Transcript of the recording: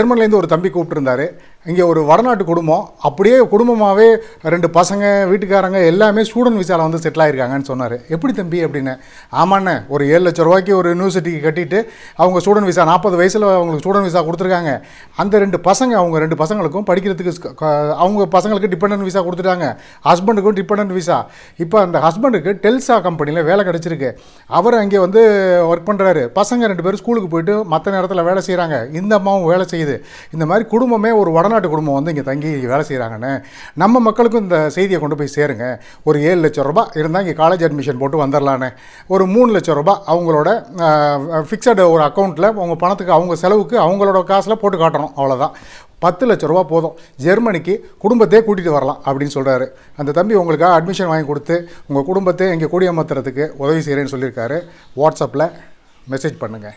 ஜெர்மன்லேருந்து ஒரு தம்பி கூப்பிட்டுருந்தாரு இங்கே ஒரு வடநாட்டு குடும்பம் அப்படியே குடும்பமாகவே ரெண்டு பசங்க வீட்டுக்காரங்க எல்லாமே ஸ்டூடெண்ட் விசாவில் வந்து செட்டில் ஆகிருக்காங்கன்னு சொன்னார் எப்படி தம்பி அப்படின்னு ஆமாண்ணே ஒரு ஏழு லட்ச ரூபாய்க்கு ஒரு யூனிவர்சிட்டிக்கு கட்டிட்டு அவங்க ஸ்டூடெண்ட் விசா நாற்பது வயசில் அவங்களுக்கு ஸ்டூடெண்ட் விசா கொடுத்துருக்காங்க அந்த ரெண்டு பசங்க அவங்க ரெண்டு பசங்களுக்கும் படிக்கிறதுக்கு அவங்க பசங்களுக்கு டிபெண்டன்ட் விசா கொடுத்துட்டாங்க ஹஸ்பண்டுக்கும் டிபெண்டன்ட் விசா இப்போ அந்த ஹஸ்பண்டுக்கு டெல்சா கம்பெனியில் வேலை கிடச்சிருக்கு அவர் அங்கே வந்து ஒர்க் பண்ணுறாரு பசங்க ரெண்டு பேரும் ஸ்கூலுக்கு போயிட்டு மற்ற நேரத்தில் வேலை செய்கிறாங்க இந்த அம்மாவும் வேலை செய்யுது இந்த மாதிரி குடும்பமே ஒரு உடனே தமிழ்நாட்டு குடும்பம் வந்து இங்கே தங்கி வேலை செய்கிறாங்கன்னு நம்ம மக்களுக்கும் இந்த செய்தியை கொண்டு போய் சேருங்க ஒரு ஏழு லட்சம் ரூபா இருந்தால் இங்கே காலேஜ் அட்மிஷன் போட்டு வந்துடலான்னு ஒரு மூணு லட்சம் ரூபாய் அவங்களோட ஃபிக்ஸடு ஒரு அக்கௌண்ட்டில் அவங்க பணத்துக்கு அவங்க செலவுக்கு அவங்களோட காசில் போட்டு காட்டணும் அவ்வளோதான் பத்து லட்ச ரூபா போதும் ஜெர்மனிக்கு குடும்பத்தையே கூட்டிகிட்டு வரலாம் அப்படின்னு சொல்கிறாரு அந்த தம்பி உங்களுக்காக அட்மிஷன் வாங்கி கொடுத்து உங்கள் குடும்பத்தை இங்கே குடியமர்த்துறதுக்கு உதவி செய்கிறேன்னு சொல்லியிருக்காரு வாட்ஸ்அப்பில் மெசேஜ் பண்ணுங்கள்